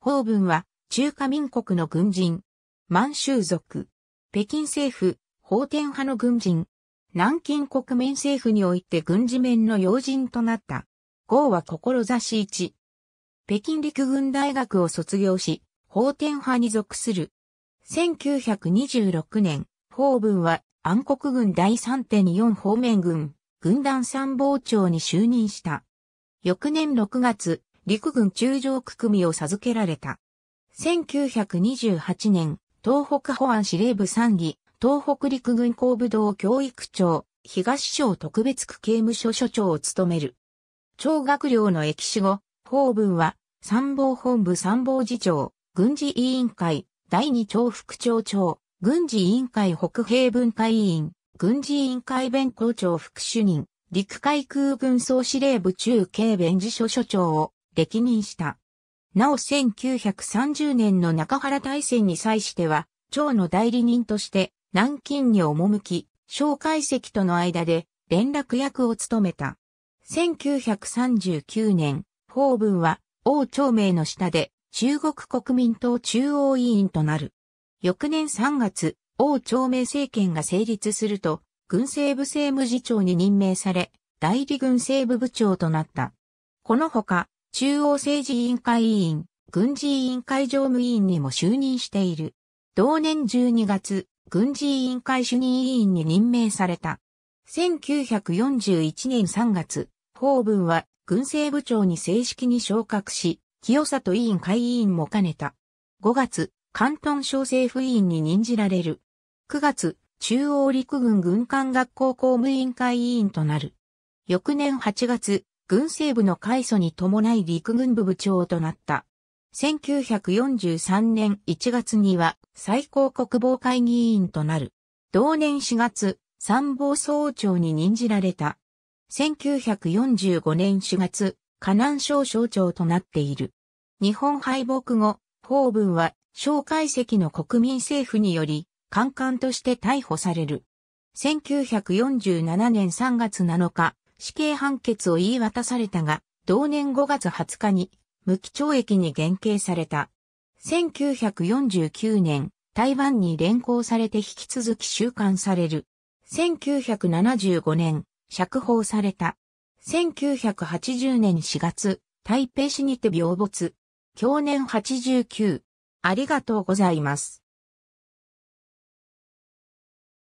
法文は中華民国の軍人、満州族、北京政府、法天派の軍人、南京国民政府において軍事面の要人となった。号は志一。北京陸軍大学を卒業し、法天派に属する。1926年、法文は暗黒軍第3.4方面軍、軍団参謀長に就任した。翌年6月、陸軍中将区組を授けられた。1928年、東北保安司令部参議、東北陸軍工部道教育長、東省特別区刑務所所長を務める。長学寮の歴史後、法文は、参謀本部参謀次長、軍事委員会、第二長副長長、軍事委員会北平文化委員、軍事委員会弁公長副主任、陸海空軍総司令部中継弁事所所長を、歴任した。なお1930年の中原大戦に際しては、長の代理人として南京に赴き、小介析との間で連絡役を務めた。1939年、法文は王朝明の下で中国国民党中央委員となる。翌年3月、王朝明政権が成立すると、軍政部政務次長に任命され、代理軍政部部長となった。このほか、中央政治委員会委員、軍事委員会常務委員にも就任している。同年12月、軍事委員会主任委員に任命された。1941年3月、法文は軍政部長に正式に昇格し、清里委員会委員も兼ねた。5月、関東省政府委員に任じられる。9月、中央陸軍軍艦学校公務員会委員となる。翌年8月、軍政部の改祖に伴い陸軍部部長となった。1943年1月には最高国防会議員となる。同年4月、参謀総長に任じられた。1945年4月、河南省省長となっている。日本敗北後、法文は、蒋介石の国民政府により、官官として逮捕される。1947年3月7日、死刑判決を言い渡されたが、同年5月20日に無期懲役に減刑された。1949年、台湾に連行されて引き続き収監される。1975年、釈放された。1980年4月、台北市にて病没。去年89。ありがとうございます。